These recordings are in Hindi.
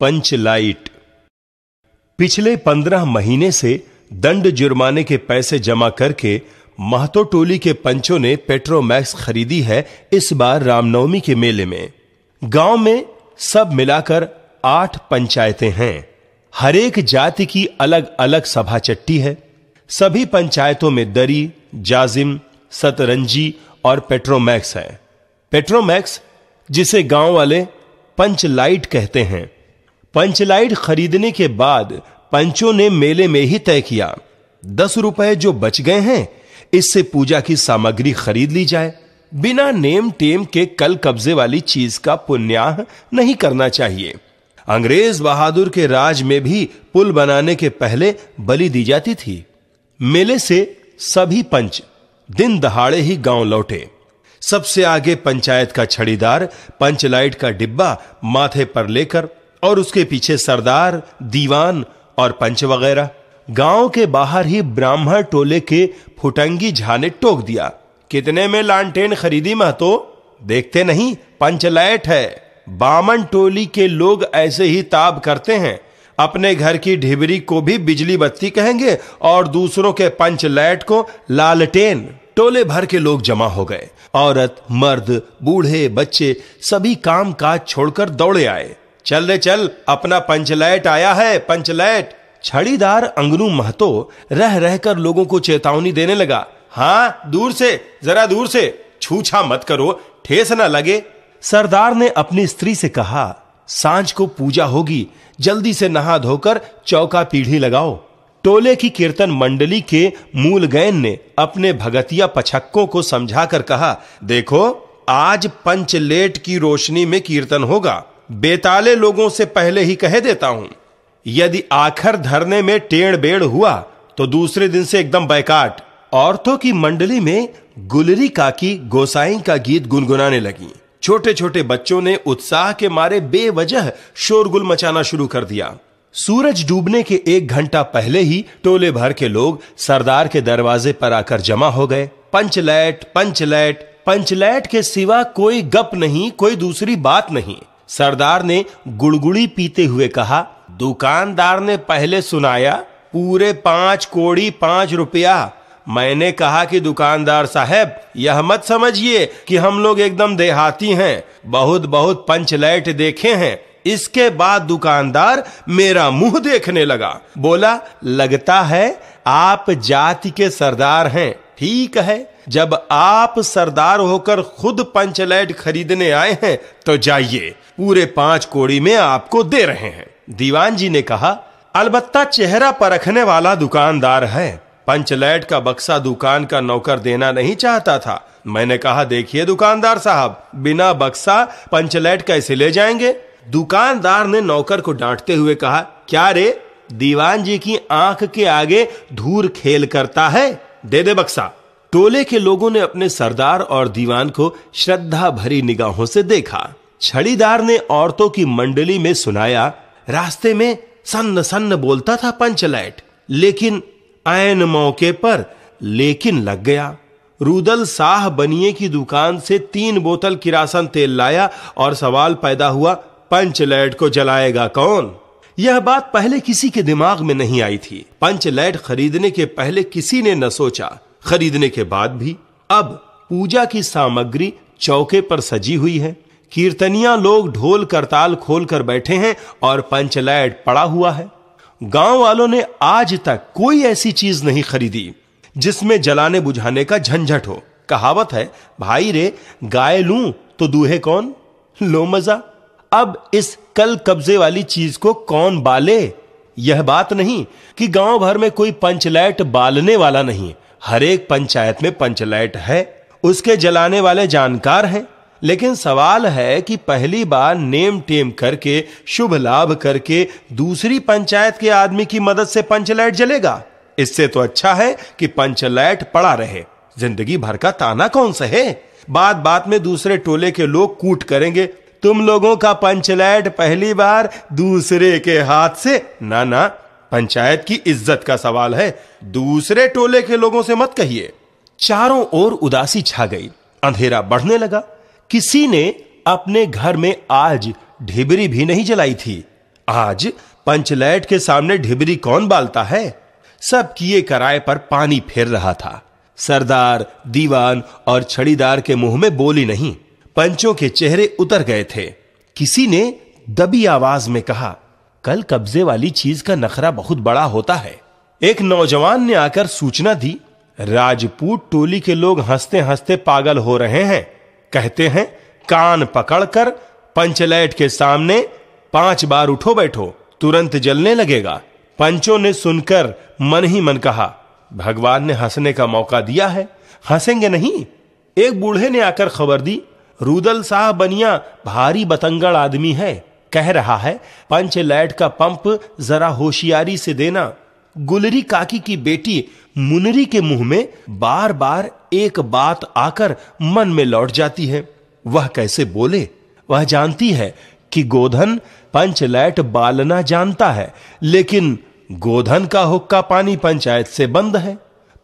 पंचलाइट पिछले पंद्रह महीने से दंड जुर्माने के पैसे जमा करके महतो टोली के पंचों ने पेट्रोमैक्स खरीदी है इस बार रामनवमी के मेले में गांव में सब मिलाकर आठ पंचायतें हैं हरेक जाति की अलग अलग सभा चट्टी है सभी पंचायतों में दरी जाजिम सतरंजी और पेट्रोमैक्स है पेट्रोमैक्स जिसे गांव वाले पंचलाइट कहते हैं पंचलाइट खरीदने के बाद पंचों ने मेले में ही तय किया दस रुपए जो बच गए हैं इससे पूजा की सामग्री खरीद ली जाए बिना नेम टेम के कल कब्जे वाली चीज का पुण्याह नहीं करना चाहिए अंग्रेज बहादुर के राज में भी पुल बनाने के पहले बलि दी जाती थी मेले से सभी पंच दिन दहाड़े ही गांव लौटे सबसे आगे पंचायत का छड़ीदार पंचलाइट का डिब्बा माथे पर लेकर और उसके पीछे सरदार दीवान और पंच वगैरह गांव के बाहर ही ब्राह्मण टोले के फुटंगी झा ने टोक दिया कितने में लालटेन खरीदी तो देखते नहीं पंचलैट है बामन टोली के लोग ऐसे ही ताब करते हैं अपने घर की ढिबरी को भी बिजली बत्ती कहेंगे और दूसरों के पंचलैट को लालटेन टोले भर के लोग जमा हो गए औरत मर्द बूढ़े बच्चे सभी काम काज छोड़कर दौड़े आए चल रे चल अपना पंचलैट आया है पंचलैट छड़ीदार अंगनू महतो रह रहकर लोगों को चेतावनी देने लगा हाँ दूर से जरा दूर से छूछा मत करो ठेस ना लगे सरदार ने अपनी स्त्री से कहा सांझ को पूजा होगी जल्दी से नहा धोकर चौका पीढ़ी लगाओ टोले की कीर्तन मंडली के मूल गैन ने अपने भगतिया पछक्कों को समझाकर कहा देखो आज पंचलेट की रोशनी में कीर्तन होगा बेताले लोगों से पहले ही कह देता हूं यदि आखिर धरने में टेढ़ बेड़ हुआ तो दूसरे दिन से एकदम बैकाट औरतों की मंडली में गुलरी काकी गोसाई का गीत गुनगुनाने लगी छोटे छोटे बच्चों ने उत्साह के मारे बेवजह शोरगुल मचाना शुरू कर दिया सूरज डूबने के एक घंटा पहले ही टोले भर के लोग सरदार के दरवाजे पर आकर जमा हो गए पंचलैट पंचलैट पंचलैट के सिवा कोई गप नहीं कोई दूसरी बात नहीं सरदार ने गुड़गुड़ी पीते हुए कहा दुकानदार ने पहले सुनाया पूरे पांच कोड़ी पांच रुपया मैंने कहा कि दुकानदार साहब यह मत समझिए कि हम लोग एकदम देहाती हैं बहुत बहुत पंचलैट देखे हैं इसके बाद दुकानदार मेरा मुंह देखने लगा बोला लगता है आप जाति के सरदार हैं ठीक है जब आप सरदार होकर खुद पंचलैट खरीदने आए हैं तो जाइए पूरे पांच कोड़ी में आपको दे रहे हैं दीवान जी ने कहा अलबत्ता चेहरा परखने वाला दुकानदार है पंचलैट का बक्सा दुकान का नौकर देना नहीं चाहता था मैंने कहा देखिए दुकानदार साहब बिना बक्सा पंचलैट कैसे ले जाएंगे दुकानदार ने नौकर को डांटते हुए कहा क्या रे दीवान जी की आंख के आगे धूर खेल करता है दे दे बक्सा टोले के लोगों ने अपने सरदार और दीवान को श्रद्धा भरी निगाहों से देखा छड़ीदार ने औरतों की मंडली में सुनाया रास्ते में सन्न सन्न बोलता था पंचलैट लेकिन आयन मौके पर लेकिन लग गया रूदल साह बनिए की दुकान से तीन बोतल किरासन तेल लाया और सवाल पैदा हुआ पंचलैट को जलाएगा कौन यह बात पहले किसी के दिमाग में नहीं आई थी पंचलैट खरीदने के पहले किसी ने न सोचा खरीदने के बाद भी अब पूजा की सामग्री चौके पर सजी हुई है कीर्तनिया लोग ढोल करताल खोल कर बैठे हैं और पंचलैट पड़ा हुआ है गांव वालों ने आज तक कोई ऐसी चीज नहीं खरीदी जिसमें जलाने बुझाने का झंझट हो कहावत है भाई रे गाय लू तो दूहे कौन लो मजा अब इस कल कब्जे वाली चीज को कौन बाले यह बात नहीं कि गांव भर में कोई पंचलाइट बालने वाला नहीं हर एक पंचायत में पंचलाइट है उसके जलाने वाले जानकार हैं लेकिन सवाल है कि पहली बार नेम टेम करके शुभ लाभ करके दूसरी पंचायत के आदमी की मदद से पंचलाइट जलेगा इससे तो अच्छा है कि पंचलाइट पड़ा रहे जिंदगी भर का ताना कौन सा है बात बात में दूसरे टोले के लोग कूट करेंगे तुम लोगों का पंचलैट पहली बार दूसरे के हाथ से ना ना पंचायत की इज्जत का सवाल है दूसरे टोले के लोगों से मत कहिए चारों ओर उदासी छा गई अंधेरा बढ़ने लगा किसी ने अपने घर में आज ढिबरी भी नहीं जलाई थी आज पंचलैट के सामने ढिबरी कौन बालता है सब किए कराए पर पानी फेर रहा था सरदार दीवान और छड़ीदार के मुंह में बोली नहीं पंचों के चेहरे उतर गए थे किसी ने दबी आवाज में कहा कल कब्जे वाली चीज का नखरा बहुत बड़ा होता है एक नौजवान ने आकर सूचना दी राजपूत टोली के लोग हंसते हंसते पागल हो रहे हैं कहते हैं कान पकड़कर पंचलैट के सामने पांच बार उठो बैठो तुरंत जलने लगेगा पंचों ने सुनकर मन ही मन कहा भगवान ने हंसने का मौका दिया है हंसेंगे नहीं एक बूढ़े ने आकर खबर दी रूदल साह बनिया भारी बतंगड़ आदमी है कह रहा है पंच लैट का पंप जरा होशियारी से देना गुलरी काकी की बेटी मुनरी के मुंह में बार बार एक बात आकर मन में लौट जाती है वह कैसे बोले वह जानती है कि गोधन पंचलैट बालना जानता है लेकिन गोधन का हुक्का पानी पंचायत से बंद है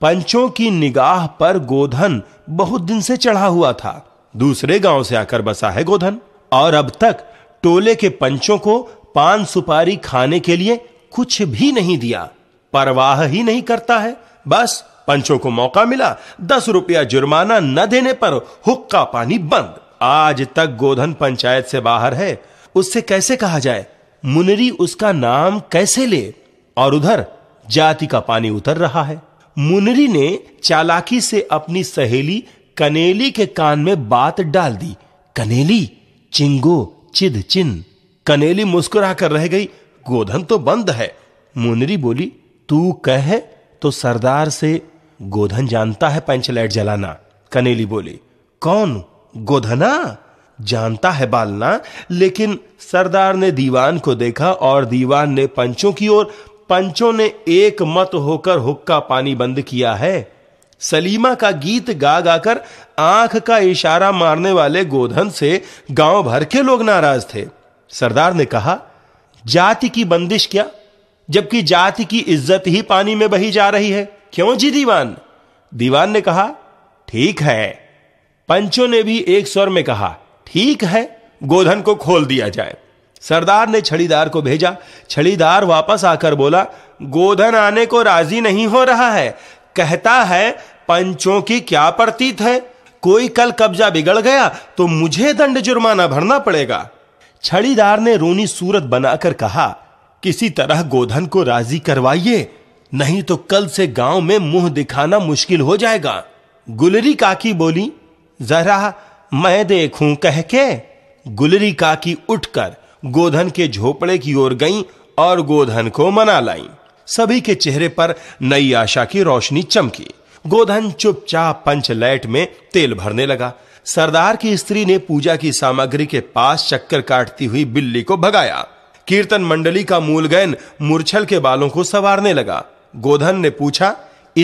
पंचों की निगाह पर गोधन बहुत दिन से चढ़ा हुआ था दूसरे गांव से आकर बसा है गोधन और अब तक टोले के पंचों को पान सुपारी खाने के लिए कुछ भी नहीं दिया परवाह ही नहीं करता है बस पंचों को मौका मिला दस रुपया जुर्माना न देने पर हुक्का पानी बंद आज तक गोधन पंचायत से बाहर है उससे कैसे कहा जाए मुनरी उसका नाम कैसे ले और उधर जाति का पानी उतर रहा है मुनरी ने चालाकी से अपनी सहेली कनेली के कान में बात डाल दी कनेली चिंगो चिद चिन कनेली मुस्कुरा कर रह गई गोधन तो बंद है मुनरी बोली तू कह तो सरदार से गोधन जानता है लाइट जलाना कनेली बोली कौन गोधना जानता है बालना लेकिन सरदार ने दीवान को देखा और दीवान ने पंचों की ओर पंचों ने एक मत होकर हुक्का पानी बंद किया है सलीमा का गीत गा गाकर आंख का इशारा मारने वाले गोधन से गांव भर के लोग नाराज थे सरदार ने कहा जाति की बंदिश क्या जबकि जाति की इज्जत ही पानी में बही जा रही है क्यों जी दीवान दीवान ने कहा ठीक है पंचों ने भी एक स्वर में कहा ठीक है गोधन को खोल दिया जाए सरदार ने छड़ीदार को भेजा छड़ीदार वापस आकर बोला गोधन आने को राजी नहीं हो रहा है कहता है पंचों की क्या प्रतीत है कोई कल कब्जा बिगड़ गया तो मुझे दंड जुर्माना भरना पड़ेगा छड़ीदार ने रोनी सूरत बनाकर कहा किसी तरह गोधन को राजी करवाइए नहीं तो कल से गांव में मुंह दिखाना मुश्किल हो जाएगा गुलरी काकी बोली जरा मैं देखूं कह के गुलरी काकी उठकर गोधन के झोपड़े की ओर गईं और गोधन को मना लाई सभी के चेहरे पर नई आशा की रोशनी चमकी गोधन चुपचाप पंचलैट में तेल भरने लगा सरदार की स्त्री ने पूजा की सामग्री के पास चक्कर काटती हुई बिल्ली को भगाया कीर्तन मंडली का मूलगैन मूर्छल के बालों को सवारने लगा गोधन ने पूछा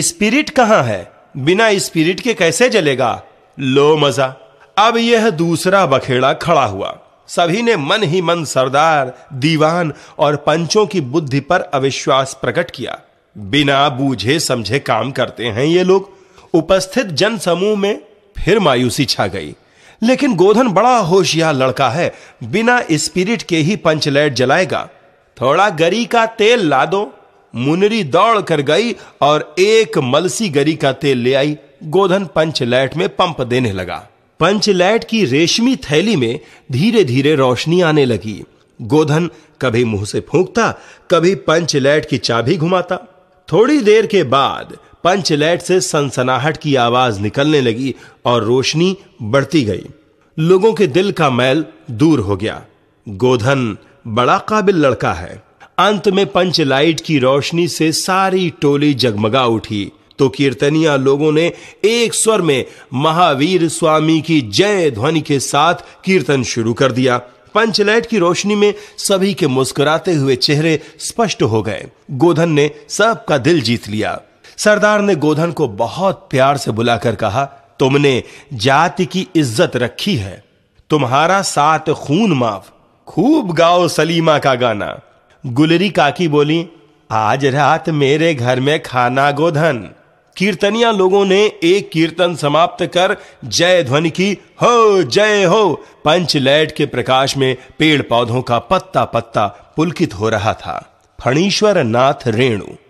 स्पिरिट कहाँ है बिना स्पिरिट के कैसे जलेगा लो मजा अब यह दूसरा बखेड़ा खड़ा हुआ सभी ने मन ही मन सरदार दीवान और पंचों की बुद्धि पर अविश्वास प्रकट किया बिना बूझे समझे काम करते हैं ये लोग उपस्थित जन समूह में फिर मायूसी छा गई लेकिन गोधन बड़ा होशियार लड़का है बिना स्पिरिट के ही पंचलैट जलाएगा थोड़ा गरी का तेल ला दो मुनरी दौड़ कर गई और एक मलसी गरी का तेल ले आई गोधन पंचलैट में पंप देने लगा पंचलैट की रेशमी थैली में धीरे धीरे रोशनी आने लगी गोधन कभी मुंह से फूंकता कभी पंचलैट की चाबी घुमाता थोड़ी देर के बाद पंचलैट से सनसनाहट की आवाज निकलने लगी और रोशनी बढ़ती गई लोगों के दिल का मैल दूर हो गया गोधन बड़ा काबिल लड़का है अंत में पंचलाइट की रोशनी से सारी टोली जगमगा उठी तो कीर्तनिया लोगों ने एक स्वर में महावीर स्वामी की जय ध्वनि के साथ कीर्तन शुरू कर दिया पंचलाइट की रोशनी में सभी के मुस्कुराते हुए चेहरे स्पष्ट हो गए गोधन ने सबका दिल जीत लिया सरदार ने गोधन को बहुत प्यार से बुलाकर कहा तुमने जाति की इज्जत रखी है तुम्हारा साथ खून माफ खूब गाओ सलीमा का गाना गुलरी काकी बोली आज रात मेरे घर में खाना गोधन कीर्तनिया लोगों ने एक कीर्तन समाप्त कर जय ध्वनि की हो जय हो पंचलैट के प्रकाश में पेड़ पौधों का पत्ता पत्ता पुलकित हो रहा था फणीश्वर नाथ रेणु